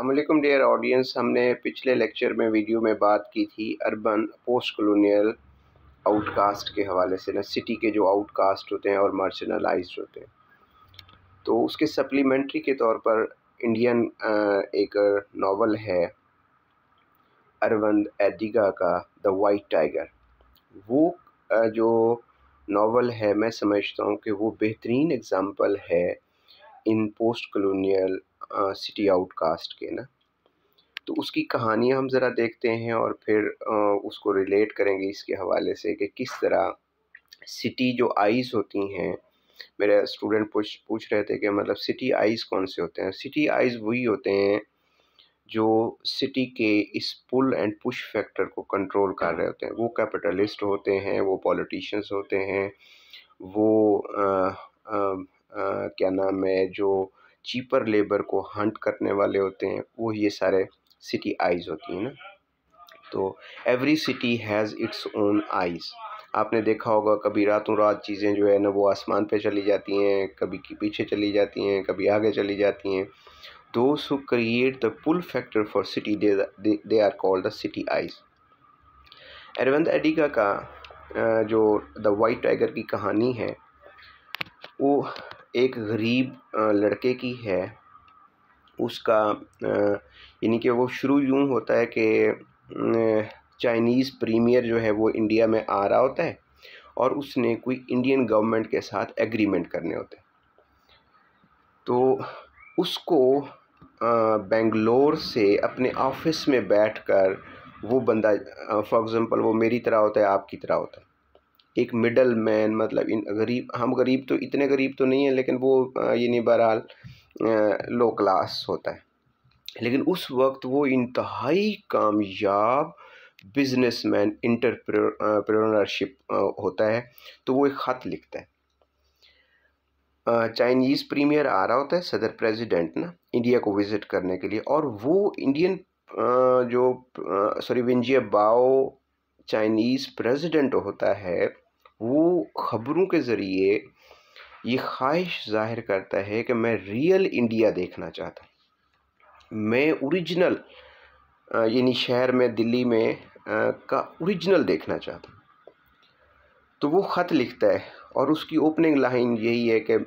अल्लाम dear audience हमने पिछले लेक्चर में वीडियो में बात की थी अर्बन पोस्ट कलोनील आउटकास्ट के हवाले से ना सिटी के जो आउटकास्ट होते हैं और मार्जिनलाइज होते हैं तो उसके सप्लीमेंट्री के तौर पर इंडियन एक नावल है अरवंद एदिगा का द वाइट टाइगर वो जो नावल है मैं समझता हूँ कि वो बेहतरीन एग्ज़ाम्पल है in post colonial city outcast के ना तो उसकी कहानियाँ हम ज़रा देखते हैं और फिर उसको रिलेट करेंगे इसके हवाले से कि किस तरह सिटी जो आइज़ होती हैं मेरे स्टूडेंट पूछ पूछ रहे थे कि मतलब सिटी आइज़ कौन से होते हैं सिटी आइज़ वही होते हैं जो सिटी के इस पुल एंड पुश फैक्टर को कंट्रोल कर रहे होते हैं वो कैपिटलिस्ट होते हैं वो पॉलिटिशियंस होते हैं वो आ, आ, आ, क्या नाम है जो चीपर लेबर को हंट करने वाले होते हैं वो ये सारे सिटी आइज़ होती हैं ना तो every city has its own eyes आपने देखा होगा कभी रातों रात चीज़ें जो है ना वो आसमान पे चली जाती हैं कभी पीछे चली जाती हैं कभी आगे चली जाती हैं those who create the pull factor for city they are called the city eyes Aravind Adiga का जो द वाइट टाइगर की कहानी है वो एक गरीब लड़के की है उसका यानी कि वो शुरू यूँ होता है कि चाइनीज़ प्रीमियर जो है वो इंडिया में आ रहा होता है और उसने कोई इंडियन गवर्नमेंट के साथ एग्रीमेंट करने होते हैं तो उसको बेंगलोर से अपने ऑफिस में बैठकर वो बंदा फॉर एग्ज़ाम्पल वो मेरी तरह होता है आपकी तरह होता है एक मिडल मैन मतलब इन गरीब हम गरीब तो इतने गरीब तो नहीं हैं लेकिन वो नहीं बहरहाल लो क्लास होता है लेकिन उस वक्त वो इंतहाई कामयाब बिजनेस मैन इंटरप्रेनरशिप होता है तो वो एक ख़त लिखता है चाइनीज़ प्रीमियर आ रहा होता है सदर प्रेसिडेंट ना इंडिया को विज़िट करने के लिए और वो इंडियन जो सॉरी विंजिया बाओ चाइनीज़ प्रेसिडेंट होता है वो ख़बरों के ज़रिए ये ख्वाहिश ज़ाहिर करता है कि मैं रियल इंडिया देखना चाहता हूँ मैं ओरिजिनल यानी शहर में दिल्ली में आ, का ओरिजिनल देखना चाहता हूँ तो वो ख़त लिखता है और उसकी ओपनिंग लाइन यही है कि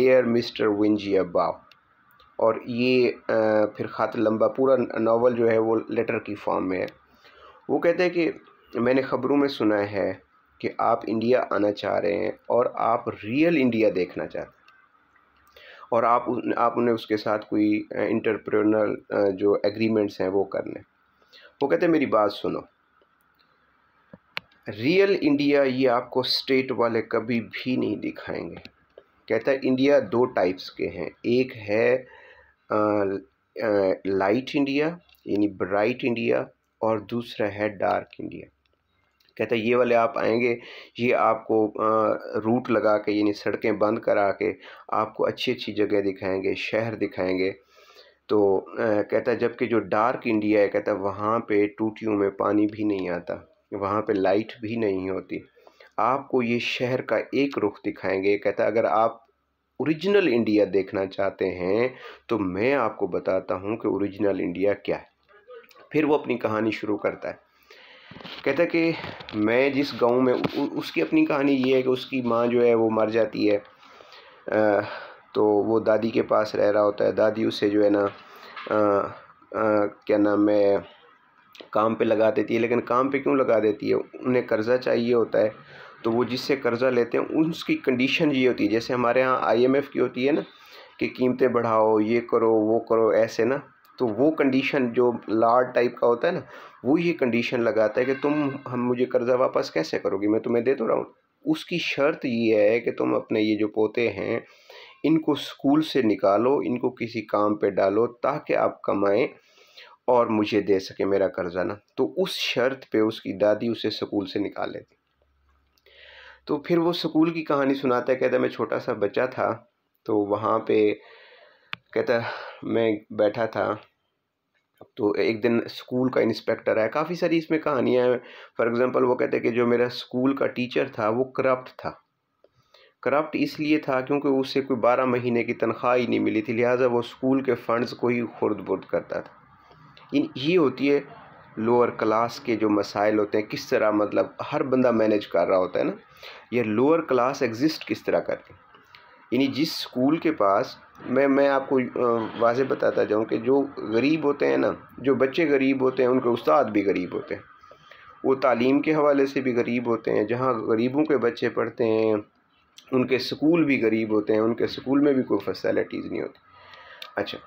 डेयर मिस्टर विंजी अबाव और ये आ, फिर ख़त लंबा पूरा नावल जो है वो लेटर की फॉर्म में है वो कहते हैं कि मैंने ख़बरों में सुना है कि आप इंडिया आना चाह रहे हैं और आप रियल इंडिया देखना चाहते हैं और आप उन आप उन्हें उसके साथ कोई इंटरप्रनल जो एग्रीमेंट्स हैं वो करने वो कहते हैं मेरी बात सुनो रियल इंडिया ये आपको स्टेट वाले कभी भी नहीं दिखाएंगे कहता है इंडिया दो टाइप्स के हैं एक है आ, आ, लाइट इंडिया यानी ब्राइट इंडिया और दूसरा है डार्क इंडिया कहता है ये वाले आप आएंगे ये आपको रूट लगा के यानी सड़कें बंद करा के आपको अच्छी अच्छी जगह दिखाएंगे शहर दिखाएंगे तो कहता है जबकि जो डार्क इंडिया है कहता है वहाँ पे टूटियों में पानी भी नहीं आता वहाँ पे लाइट भी नहीं होती आपको ये शहर का एक रुख दिखाएंगे कहता है अगर आप ओरिजिनल इंडिया देखना चाहते हैं तो मैं आपको बताता हूँ कि ओरिजिनल इंडिया क्या है फिर वो अपनी कहानी शुरू करता है कहता है कि मैं जिस गांव में उ, उसकी अपनी कहानी ये है कि उसकी माँ जो है वो मर जाती है आ, तो वो दादी के पास रह रहा होता है दादी उसे जो है ना क्या नाम है काम पे लगा देती है लेकिन काम पे क्यों लगा देती है उन्हें कर्ज़ा चाहिए होता है तो वो जिससे कर्ज़ा लेते हैं उसकी कंडीशन ये होती है जैसे हमारे यहाँ आईएमएफ की होती है ना कि कीमतें बढ़ाओ ये करो वो करो ऐसे ना तो वो कंडीशन जो लार्ड टाइप का होता है ना वो ये कंडीशन लगाता है कि तुम हम मुझे कर्ज़ा वापस कैसे करोगे मैं तुम्हें दे तो रहा हूँ उसकी शर्त ये है कि तुम अपने ये जो पोते हैं इनको स्कूल से निकालो इनको किसी काम पे डालो ताकि आप कमाएं और मुझे दे सके मेरा कर्ज़ा ना तो उस शर्त पे उसकी दादी उसे स्कूल से निकाल लेती तो फिर वो स्कूल की कहानी सुनाता है कहता मैं छोटा सा बच्चा था तो वहाँ पे कहता मैं बैठा था तो एक दिन स्कूल का इंस्पेक्टर आया काफ़ी सारी इसमें कहानियाँ हैं फॉर एग्ज़ाम्पल वो कहते हैं कि जो मेरा स्कूल का टीचर था वो करप्ट था करप्ट इसलिए था क्योंकि उससे कोई बारह महीने की तनख्वाह ही नहीं मिली थी लिहाजा वो स्कूल के फंड्स को ही खुर्द बुर्द करता था इन ये होती है लोअर क्लास के जो मसाइल होते हैं किस तरह मतलब हर बंदा मैनेज कर रहा होता है ना ये लोअर क्लास एग्जिस्ट किस तरह करती यानी जिस स्कूल के पास मैं मैं आपको वाजे बताता जाऊँ कि जो गरीब होते हैं ना जो बच्चे गरीब होते हैं उनके उस्ताद भी गरीब होते हैं वो तालीम के हवाले से भी गरीब होते हैं जहाँ गरीबों के बच्चे पढ़ते हैं उनके स्कूल भी गरीब होते हैं उनके स्कूल में भी कोई फैसिलिटीज़ नहीं होती अच्छा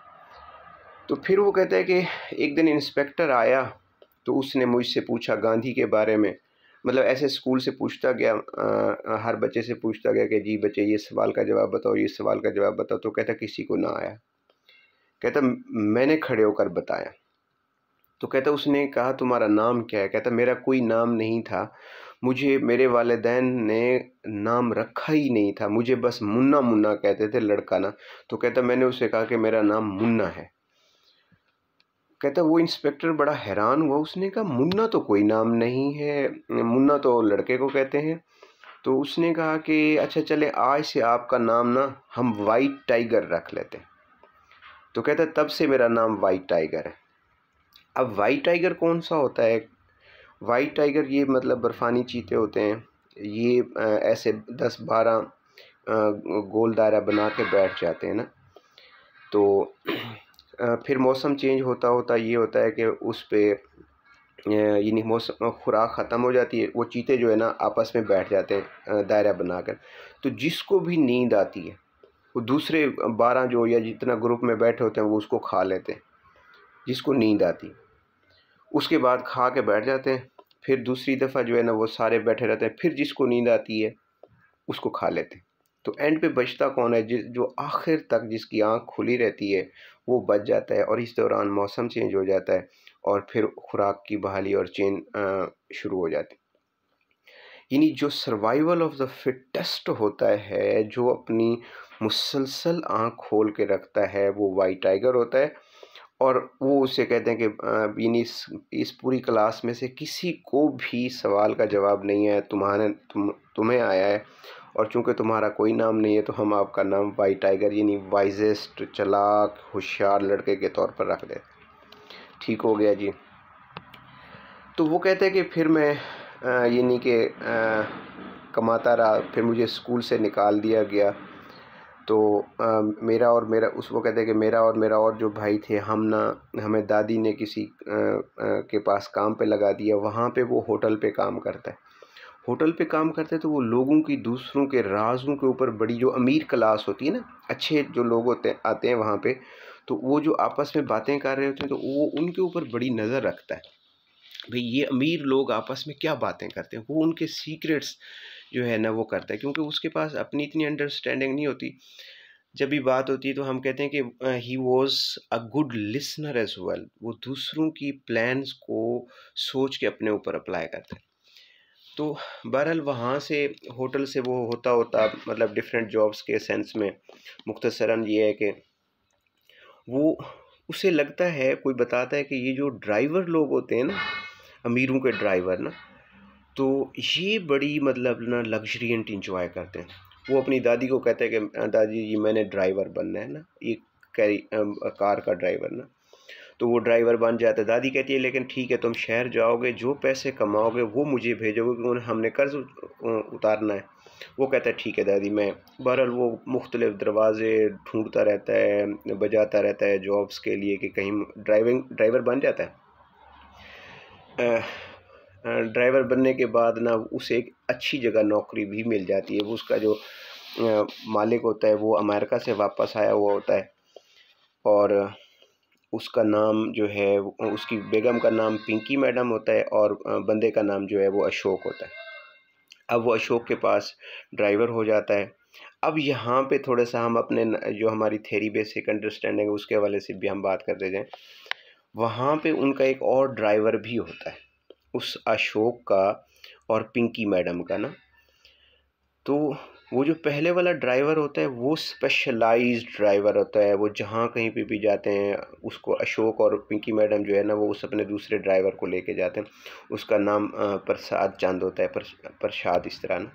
तो फिर वो कहता है कि एक दिन इंस्पेक्टर आया तो उसने मुझसे पूछा गांधी के बारे में मतलब ऐसे स्कूल से पूछता गया आ, हर बच्चे से पूछता गया कि जी बच्चे ये सवाल का जवाब बताओ ये सवाल का जवाब बताओ तो कहता किसी को ना आया कहता मैंने खड़े होकर बताया तो कहता उसने कहा तुम्हारा नाम क्या है कहता मेरा कोई नाम नहीं था मुझे मेरे वालदेन ने नाम रखा ही नहीं था मुझे बस मुन्ना मुन्ना कहते थे लड़का ना तो कहता मैंने उससे कहा कि मेरा नाम मुन्ना है कहता वो इंस्पेक्टर बड़ा हैरान हुआ उसने कहा मुन्ना तो कोई नाम नहीं है मुन्ना तो लड़के को कहते हैं तो उसने कहा कि अच्छा चले आज से आपका नाम ना हम वाइट टाइगर रख लेते हैं तो कहता तब से मेरा नाम वाइट टाइगर है अब वाइट टाइगर कौन सा होता है वाइट टाइगर ये मतलब बर्फ़ानी चीते होते हैं ये ऐसे दस बारह गोल दायरा बना के बैठ जाते हैं ना तो फिर मौसम चेंज होता होता ये होता है कि उस पर यानी मौसम खुराक ख़त्म हो जाती है वो चीते जो है ना आपस में बैठ जाते हैं दायरा बनाकर तो जिसको भी नींद आती है वो दूसरे बारह जो या जितना ग्रुप में बैठे होते हैं वो उसको खा लेते हैं जिसको नींद आती उसके बाद खा के बैठ जाते हैं फिर दूसरी दफ़ा जो है ना वो सारे बैठे रहते हैं फिर जिसको नींद आती है उसको खा लेते हैं तो एंड पे बचता कौन है जिस जो आखिर तक जिसकी आँख खुली रहती है वो बच जाता है और इस दौरान मौसम चेंज हो जाता है और फिर खुराक की बहाली और चेन शुरू हो जाती यानी जो सर्वाइवल ऑफ द फिटेस्ट होता है जो अपनी मुसलसल आँख खोल के रखता है वो वाइट टाइगर होता है और वो उसे कहते हैं कि यानी इस, इस पूरी क्लास में से किसी को भी सवाल का जवाब नहीं है तुम्हारे तुम तुम्हें आया है और चूंकि तुम्हारा कोई नाम नहीं है तो हम आपका नाम वाई टाइगर यानी वाइजेस्ट चलाक होशियार लड़के के तौर पर रख दें ठीक हो गया जी तो वो कहते हैं कि फिर मैं यानी कि कमाता रहा फिर मुझे स्कूल से निकाल दिया गया तो आ, मेरा और मेरा उस वो कहते हैं कि मेरा और मेरा और जो भाई थे हम ना हमें दादी ने किसी आ, आ, के पास काम पे लगा दिया वहाँ पे वो होटल पे काम करता है होटल पे काम करते हैं तो वो लोगों की दूसरों के राजों के ऊपर बड़ी जो अमीर क्लास होती है ना अच्छे जो लोग होते आते हैं वहाँ पे तो वो जो आपस में बातें कर रहे होते हैं तो वो उनके ऊपर बड़ी नज़र रखता है भाई ये अमीर लोग आपस में क्या बातें करते हैं वो उनके सीक्रेट्स जो है ना वो करता है क्योंकि उसके पास अपनी इतनी अंडरस्टैंडिंग नहीं होती जब भी बात होती है तो हम कहते हैं कि he was a good listener as well वो दूसरों की प्लान्स को सोच के अपने ऊपर अप्लाई करता है तो बहरहाल वहाँ से होटल से वो होता होता मतलब डिफरेंट जॉब्स के सेंस में मुख्तसरा ये है कि वो उसे लगता है कोई बताता है कि ये जो ड्राइवर लोग होते हैं ना अमीरों के ड्राइवर ना तो ये बड़ी मतलब ना लग्जरियट इंजॉय करते हैं वो अपनी दादी को कहते हैं कि दादी जी मैंने ड्राइवर बनना है ना ये कैरी कार का ड्राइवर ना तो वो ड्राइवर बन जाता दादी कहती है लेकिन ठीक है तुम शहर जाओगे जो पैसे कमाओगे वो मुझे भेजोगे क्योंकि हमने कर्ज उतारना है वो कहता है ठीक है दादी मैं बहरहाल वो मुख्तलिफ दरवाज़े ढूंढता रहता है बजाता रहता है जॉब्स के लिए कि कहीं ड्राइविंग ड्राइवर बन जाता है ड्राइवर बनने के बाद ना उसे एक अच्छी जगह नौकरी भी मिल जाती है वो उसका जो मालिक होता है वो अमेरिका से वापस आया हुआ होता है और उसका नाम जो है उसकी बेगम का नाम पिंकी मैडम होता है और बंदे का नाम जो है वो अशोक होता है अब वो अशोक के पास ड्राइवर हो जाता है अब यहाँ पे थोड़ा सा हम अपने जो हमारी थेरी बेसिक अंडरस्टैंडिंग है उसके हवाले से भी हम बात करते जाएँ वहाँ पे उनका एक और ड्राइवर भी होता है उस अशोक का और पिंकी मैडम का ना तो वो जो पहले वाला ड्राइवर होता है वो स्पेशलाइज्ड ड्राइवर होता है वो जहाँ कहीं पे भी जाते हैं उसको अशोक और पिंकी मैडम जो है ना वो उस अपने दूसरे ड्राइवर को लेके जाते हैं उसका नाम प्रसाद चांद होता है प्रसाद इस तरह ना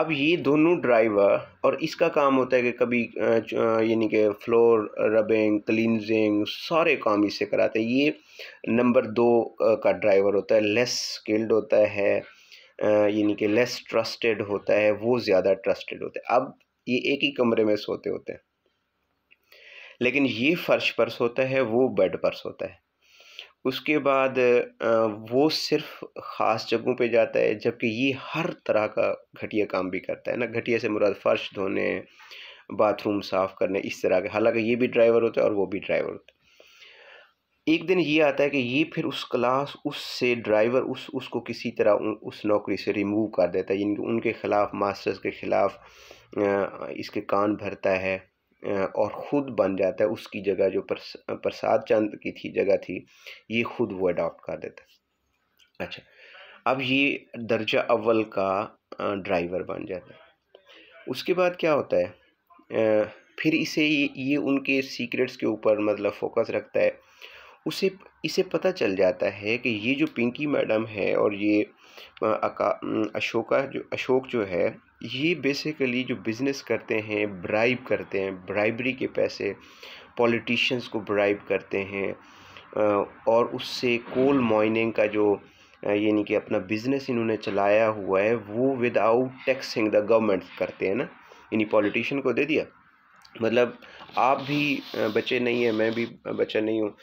अब ये दोनों ड्राइवर और इसका काम होता है कि कभी यानी कि फ्लोर रबिंग क्लिनजिंग सारे काम इससे कराते हैं ये नंबर दो का ड्राइवर होता है लेस स्किल्ड होता है यानी कि लेस ट्रस्टेड होता है वो ज़्यादा ट्रस्टेड होता है अब ये एक ही कमरे में सोते होते हैं लेकिन ये फ़र्श पर सोता है वो बेड पर सोता है उसके बाद वो सिर्फ ख़ास जगहों पे जाता है जबकि ये हर तरह का घटिया काम भी करता है ना घटिया से मुराद फ़र्श धोने बाथरूम साफ़ करने इस तरह के हालांकि ये भी ड्राइवर होता है और वो भी ड्राइवर होता है एक दिन ये आता है कि ये फिर उस क्लास उससे ड्राइवर उस उसको किसी तरह उ, उस नौकरी से रिमूव कर देता है यानी उनके ख़िलाफ़ मास्टर्स के ख़िलाफ़ इसके कान भरता है और ख़ुद बन जाता है उसकी जगह जो प्रसाद चंद की थी जगह थी ये ख़ुद वो अडॉप्ट कर देता है अच्छा अब ये दर्जा अव्वल का ड्राइवर बन जाता है उसके बाद क्या होता है फिर इसे ये उनके सीक्रेट्स के ऊपर मतलब फोकस रखता है उसे इसे पता चल जाता है कि ये जो पिंकी मैडम है और ये अशोका जो अशोक जो है ये बेसिकली जो बिज़नेस करते हैं ब्राइब करते हैं ब्राइबरी के पैसे पॉलिटिशियंस को ब्राइब करते हैं और उससे कोल माइनिंग का जो यानी कि अपना बिज़नेस इन्होंने चलाया हुआ है वो विदाउट टैक्सिंग द गवर्नमेंट करते हैं ना यानी पॉलिटिशियन को दे दिया मतलब आप भी बचे नहीं हैं मैं भी बचा नहीं हूँ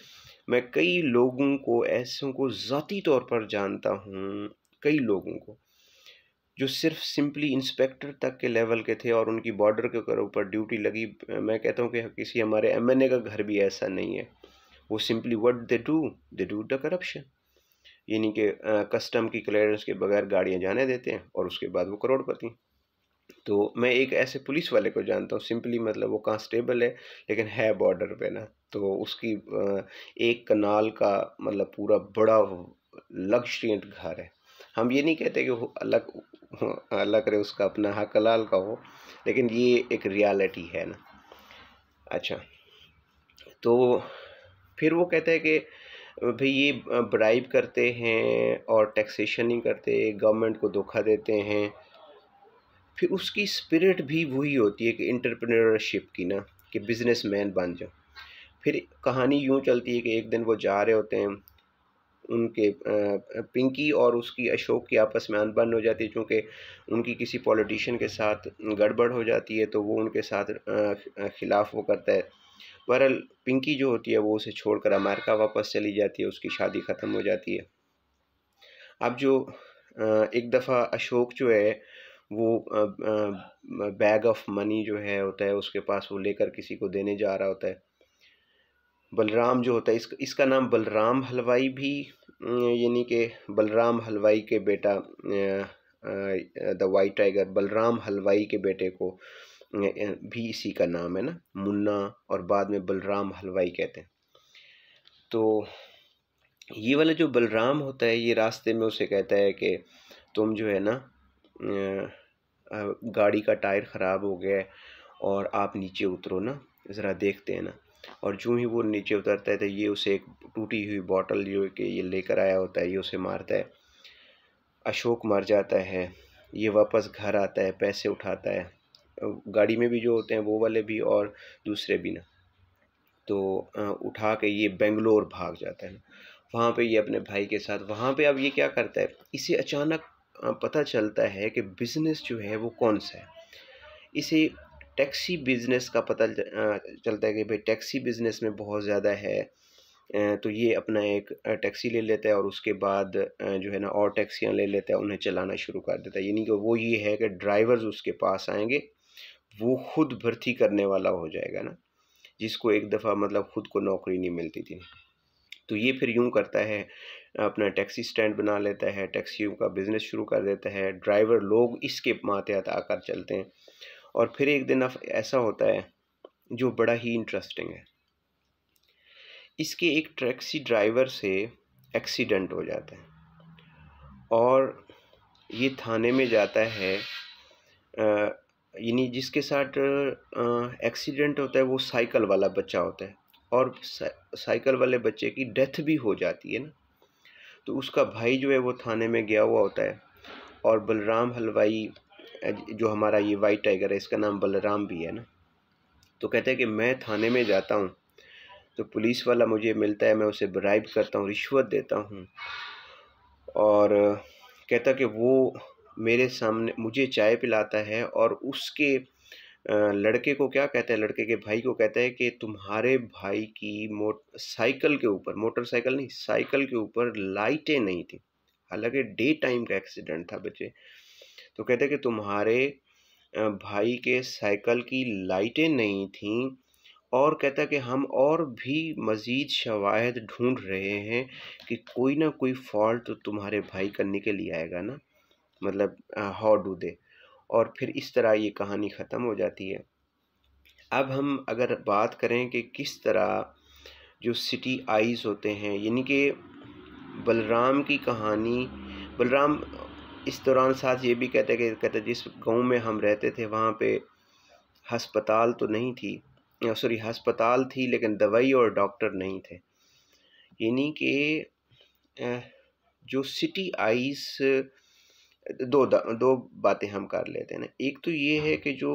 मैं कई लोगों को ऐसों को ज़ाती तौर पर जानता हूँ कई लोगों को जो सिर्फ सिंपली इंस्पेक्टर तक के लेवल के थे और उनकी बॉर्डर के ऊपर ड्यूटी लगी मैं कहता हूँ कि किसी हमारे एम का घर भी ऐसा नहीं है वो simply what they do they do the corruption यानी कि कस्टम की क्लियरेंस के बगैर गाड़ियाँ जाने देते हैं और उसके बाद वो करोड़पति हैं तो मैं एक ऐसे पुलिस वाले को जानता हूँ सिंपली मतलब वो कांस्टेबल है लेकिन है बॉर्डर पे ना तो उसकी एक कनाल का मतलब पूरा बड़ा लग्जरियंट घर है हम ये नहीं कहते कि अलग अलग रहे उसका अपना हक हलाल का हो लेकिन ये एक रियलिटी है ना अच्छा तो फिर वो कहते हैं कि भाई ये ब्राइब करते हैं और टैक्सेशन नहीं करते गवर्नमेंट को धोखा देते हैं फिर उसकी स्पिरिट भी वही होती है कि इंटरप्रेन्योरशिप की ना कि बिजनेस मैन बन जाओ फिर कहानी यूँ चलती है कि एक दिन वो जा रहे होते हैं उनके पिंकी और उसकी अशोक की आपस में अनबन हो जाती है क्योंकि उनकी किसी पॉलिटिशियन के साथ गड़बड़ हो जाती है तो वो उनके साथ खिलाफ वो करता है बहरल पिंकी जो होती है वो उसे छोड़कर अमेरिका वापस चली जाती है उसकी शादी ख़त्म हो जाती है अब जो एक दफ़ा अशोक जो है वो बैग ऑफ मनी जो है होता है उसके पास वो लेकर किसी को देने जा रहा होता है बलराम जो होता है इस, इसका नाम बलराम हलवाई भी यानी कि बलराम हलवाई के बेटा द वाइट टाइगर बलराम हलवाई के बेटे को भी इसी का नाम है ना मुन्ना और बाद में बलराम हलवाई कहते हैं तो ये वाला जो बलराम होता है ये रास्ते में उसे कहता है कि तुम जो है ना गाड़ी का टायर ख़राब हो गया है और आप नीचे उतरो ना ज़रा देखते हैं ना और जो ही वो नीचे उतरता है तो ये उसे एक टूटी हुई बॉटल जो कि ये लेकर आया होता है ये उसे मारता है अशोक मर जाता है ये वापस घर आता है पैसे उठाता है गाड़ी में भी जो होते हैं वो वाले भी और दूसरे भी ना तो उठा के ये बेंगलोर भाग जाता है ना वहाँ पर ये अपने भाई के साथ वहाँ पर अब ये क्या करता है इसे अचानक पता चलता है कि बिज़नेस जो है वो कौन सा है इसे टैक्सी बिज़नेस का पता चलता है कि भाई टैक्सी बिज़नेस में बहुत ज़्यादा है तो ये अपना एक टैक्सी ले लेता है और उसके बाद जो है ना और टैक्सियाँ ले लेता है उन्हें चलाना शुरू कर देता है यानी कि वो ये है कि ड्राइवर्स उसके पास आएंगे वो खुद भर्ती करने वाला हो जाएगा ना जिसको एक दफ़ा मतलब ख़ुद को नौकरी नहीं मिलती थी तो ये फिर यूँ करता है अपना टैक्सी स्टैंड बना लेता है टैक्सी का बिज़नेस शुरू कर देता है ड्राइवर लोग इसके मातहत आकर चलते हैं और फिर एक दिन ऐसा होता है जो बड़ा ही इंटरेस्टिंग है इसके एक टैक्सी ड्राइवर से एक्सीडेंट हो जाता है और ये थाने में जाता है यानी जिसके साथ एक्सीडेंट होता है वो साइकिल वाला बच्चा होता है और साइकिल वाले बच्चे की डेथ भी हो जाती है ना तो उसका भाई जो है वो थाने में गया हुआ होता है और बलराम हलवाई जो हमारा ये वाइट टाइगर है इसका नाम बलराम भी है ना तो कहते हैं कि मैं थाने में जाता हूँ तो पुलिस वाला मुझे मिलता है मैं उसे ब्राइब करता हूँ रिश्वत देता हूँ और कहता कि वो मेरे सामने मुझे चाय पिलाता है और उसके लड़के को क्या कहते हैं लड़के के भाई को कहते हैं कि तुम्हारे भाई की मोट साइकिल के ऊपर मोटरसाइकिल नहीं साइकिल के ऊपर लाइटें नहीं थी हालांकि डे टाइम का एक्सीडेंट था बच्चे तो कहते हैं कि तुम्हारे भाई के साइकिल की लाइटें नहीं थीं और कहता कि हम और भी मज़ीद शवाहद ढूंढ रहे हैं कि कोई ना कोई फॉल्ट तो तुम्हारे भाई का निकल ही आएगा ना मतलब हाउ डू दे और फिर इस तरह ये कहानी ख़त्म हो जाती है अब हम अगर बात करें कि किस तरह जो सिटी आइज़ होते हैं यानी कि बलराम की कहानी बलराम इस दौरान साथ ये भी कहते कि कहते जिस गांव में हम रहते थे वहाँ पे हस्पताल तो नहीं थी सॉरी हस्पताल थी लेकिन दवाई और डॉक्टर नहीं थे यानी कि जो सिटी आइस दो दो बातें हम कर लेते हैं एक तो ये है हाँ। कि जो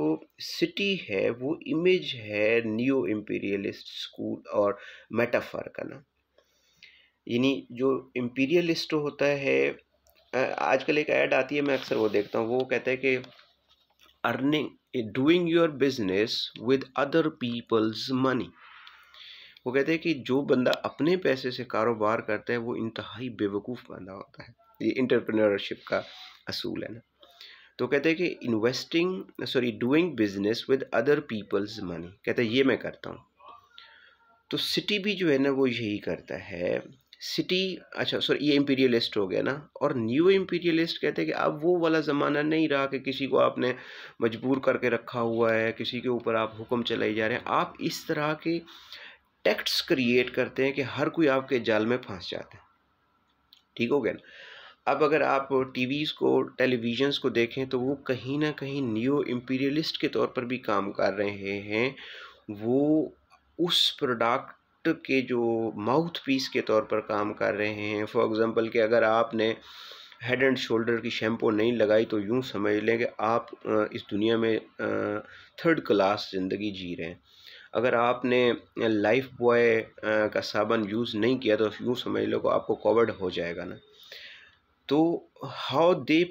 सिटी है वो इमेज है न्यू इम्पीरियलिस्ट स्कूल और मेटाफर का ना यानी जो इम्पीरियलिस्ट होता है आजकल एक ऐड आती है मैं अक्सर वो देखता हूँ वो कहता है कि earning doing your business with other people's money वो कहते हैं कि जो बंदा अपने पैसे से कारोबार करता है वो इंतहाई बेवकूफ़ बंदा होता है ये इंटरप्रेन्योरशिप का असूल है ना तो कहते हैं कि investing sorry doing business with other people's money कहते हैं ये मैं करता हूँ तो सिटी भी जो है ना वो यही करता है सिटी अच्छा सॉरी ये इम्पीरियलिस्ट हो गया ना और न्यू इम्पीरियलिस्ट कहते हैं कि अब वो वाला ज़माना नहीं रहा कि किसी को आपने मजबूर करके रखा हुआ है किसी के ऊपर आप हुक्म चलाए जा रहे हैं आप इस तरह के टैक्ट्स क्रिएट करते हैं कि हर कोई आपके जाल में फंस जाते हैं ठीक हो गया ना अब अगर आप टीवीज़ को टेलीविज़न्स को देखें तो वो कहीं ना कहीं न्यू इम्पीरियलिस्ट के तौर पर भी काम कर रहे हैं वो उस प्रोडक्ट के जो माउथ पीस के तौर पर काम कर रहे हैं फॉर एग्जांपल कि अगर आपने हेड एंड शोल्डर की शैम्पू नहीं लगाई तो यूँ समझ लें कि आप इस दुनिया में थर्ड क्लास ज़िंदगी जी रहे हैं अगर आपने लाइफ बॉय का साबन यूज़ नहीं किया तो यूँ समझ लो आपको कोविड हो जाएगा ना तो how they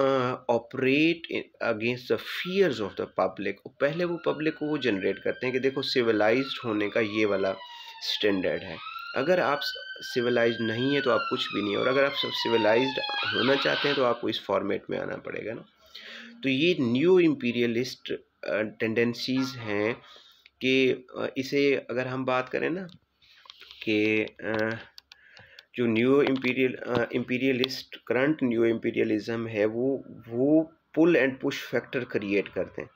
operate against the against of the public पहले वो पब्लिक को वो जनरेट करते हैं कि देखो सिविलाइज होने का ये वाला स्टैंडर्ड है अगर आप सिविलाइज नहीं है तो आप कुछ भी नहीं और अगर आप सब सिविलाइज होना चाहते हैं तो आपको इस फॉर्मेट में आना पड़ेगा ना तो ये न्यू इम्पीरियलिस्ट टेंडेंसीज़ हैं कि uh, इसे अगर हम बात करें ना कि uh, जो new imperial imperialist current new imperialism है वो वो pull and push factor create करते हैं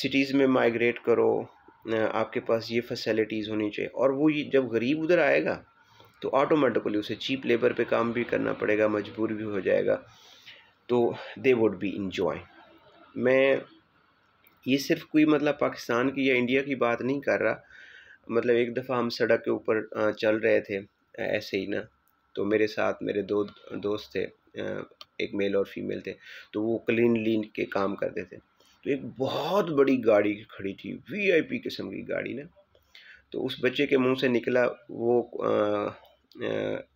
सिटीज़ में माइग्रेट करो uh, आपके पास ये फैसिलिटीज़ होनी चाहिए और वो जब गरीब उधर आएगा तो ऑटोमेटिकली उसे चीप लेबर पे काम भी करना पड़ेगा मजबूर भी हो जाएगा तो दे वुड बी इन्जॉय मैं ये सिर्फ कोई मतलब पाकिस्तान की या इंडिया की बात नहीं कर रहा मतलब एक दफ़ा हम सड़क के ऊपर uh, चल रहे थे ऐसे ही ना तो मेरे साथ मेरे दो दोस्त थे एक मेल और फीमेल थे तो वो क्लीन लीन के काम करते थे तो एक बहुत बड़ी गाड़ी खड़ी थी वीआईपी किस्म की गाड़ी ना तो उस बच्चे के मुंह से निकला वो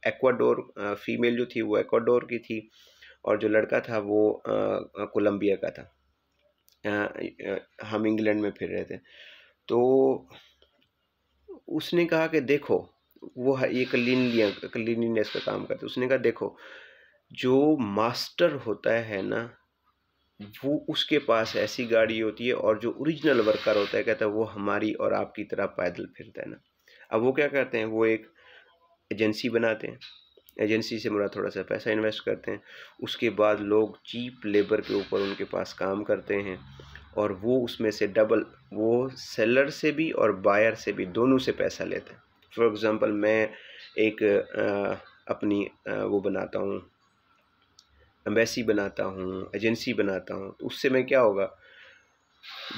एक्वाडोर फीमेल जो थी वो एक्वाडोर की थी और जो लड़का था वो कोलंबिया का था आ, हम इंग्लैंड में फिर रहे थे तो उसने कहा कि देखो वो है ये क्लिनिया क्लिनिनेस का काम करते उसने कहा देखो जो मास्टर होता है ना वो उसके पास ऐसी गाड़ी होती है और जो ओरिजिनल वर्कर होता है कहता है वो हमारी और आपकी तरह पैदल फिरता है ना अब वो क्या करते हैं वो एक एजेंसी बनाते हैं एजेंसी से मेरा थोड़ा सा पैसा इन्वेस्ट करते हैं उसके बाद लोग चीप लेबर के ऊपर उनके पास काम करते हैं और वो उसमें से डबल वो सेलर से भी और बायर से भी दोनों से पैसा लेते हैं फॉर एग्ज़ाम्पल मैं एक आ, अपनी आ, वो बनाता हूँ एम्बेसी बनाता हूँ एजेंसी बनाता हूँ तो उससे मैं क्या होगा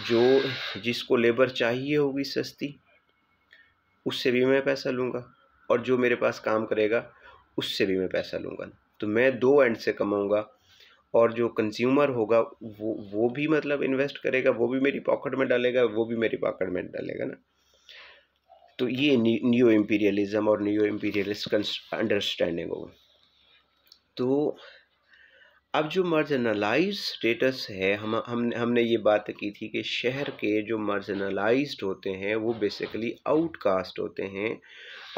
जो जिसको लेबर चाहिए होगी सस्ती उससे भी मैं पैसा लूँगा और जो मेरे पास काम करेगा उससे भी मैं पैसा लूँगा तो मैं दो एंड से कमाऊँगा और जो कंज्यूमर होगा वो वो भी मतलब इन्वेस्ट करेगा वो भी मेरी पॉकेट में डालेगा वो भी मेरी पॉकेट में डालेगा ना तो ये न्यू इम्पीरियलिज्म और न्यू इम्पीरियलिस्ट अंडरस्टैंडिंग होगा तो अब जो मर्जनलाइज स्टेटस है हम हम हमने ये बात की थी कि शहर के जो मर्जनलाइज होते हैं वो बेसिकली आउटकास्ट होते हैं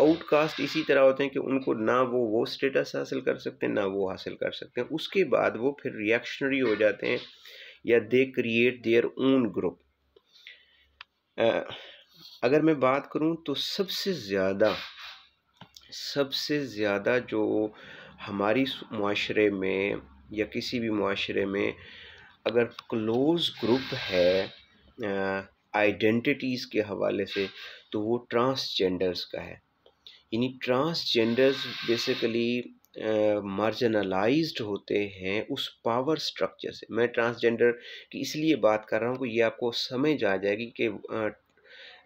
आउटकास्ट इसी तरह होते हैं कि उनको ना वो वो स्टेटस हासिल कर सकते हैं ना वो हासिल कर सकते हैं उसके बाद वो फिर रिएक्शनरी हो जाते हैं या they create their own group अगर मैं बात करूं तो सबसे ज़्यादा सबसे ज़्यादा जो हमारी माशरे में या किसी भी माशरे में अगर क्लोज़ ग्रुप है आइडेंटिटीज़ के हवाले से तो वो ट्रांसजेंडर्स का है यानी ट्रांसजेंडर्स बेसिकली मार्जनलाइज्ड होते हैं उस पावर स्ट्रक्चर से मैं ट्रांसजेंडर की इसलिए बात कर रहा हूँ कि ये आपको समझ आ जाएगी कि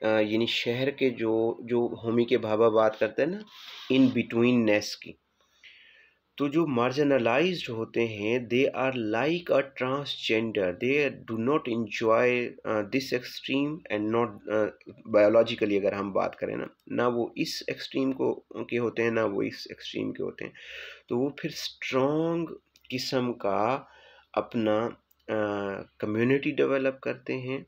यानी शहर के जो जो होमी के भाभा बात करते हैं ना इन बिटवीन नेस की तो जो मार्जनलाइज होते हैं they are like a transgender they do not enjoy this extreme and not biologically अगर हम बात करें ना ना वो इस एक्सट्रीम को के होते हैं ना वो इस एक्सट्रीम के होते हैं तो वो फिर स्ट्रॉन्ग किस्म का अपना कम्युनिटी uh, डेवलप करते हैं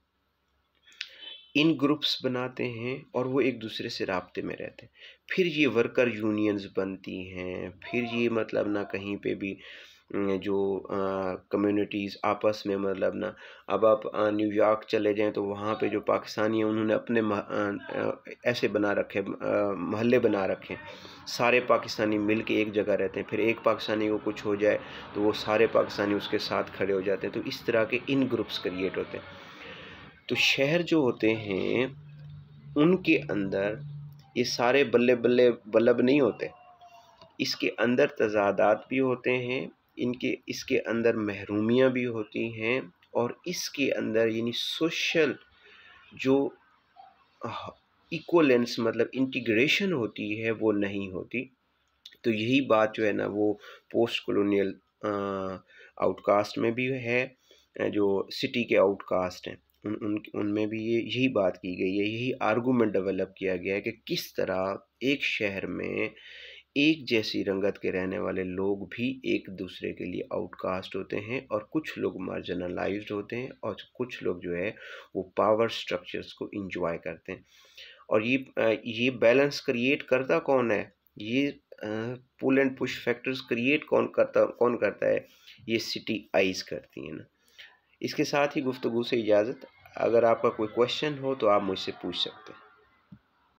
इन ग्रुप्स बनाते हैं और वो एक दूसरे से रबते में रहते हैं फिर ये वर्कर यूनियंस बनती हैं फिर ये मतलब ना कहीं पे भी जो कम्युनिटीज़ आपस में मतलब ना अब आप न्यूयॉर्क चले जाएं तो वहाँ पे जो पाकिस्तानी हैं उन्होंने अपने मह, आ, ऐसे बना रखे महल्ले बना रखे सारे पाकिस्तानी मिल के एक जगह रहते हैं फिर एक पाकिस्तानी को कुछ हो जाए तो वो सारे पाकिस्तानी उसके साथ खड़े हो जाते हैं तो इस तरह के इन ग्रुप्स क्रिएट होते हैं तो शहर जो होते हैं उनके अंदर ये सारे बल्ले बल्ले बल्लब नहीं होते इसके अंदर तजादात भी होते हैं इनके इसके अंदर महरूमियाँ भी होती हैं और इसके अंदर यानी सोशल जो इक्वलेंस मतलब इंटीग्रेशन होती है वो नहीं होती तो यही बात जो है ना वो पोस्ट कॉलोनियल आउटकास्ट में भी है जो सिटी के आउटकास्ट हैं उन उन उनमें भी ये यही बात की गई है यही आर्गूमेंट डेवलप किया गया है कि किस तरह एक शहर में एक जैसी रंगत के रहने वाले लोग भी एक दूसरे के लिए आउटकास्ट होते हैं और कुछ लोग मार्जिनलाइज्ड होते हैं और कुछ लोग जो है वो पावर स्ट्रक्चर्स को इंजॉय करते हैं और ये ये बैलेंस क्रिएट करता कौन है ये pull and push factors create कौन करता कौन करता है ये सिटी आइज करती है ना इसके साथ ही गुफ्तु से इजाज़त अगर आपका कोई क्वेश्चन हो तो आप मुझसे पूछ सकते हैं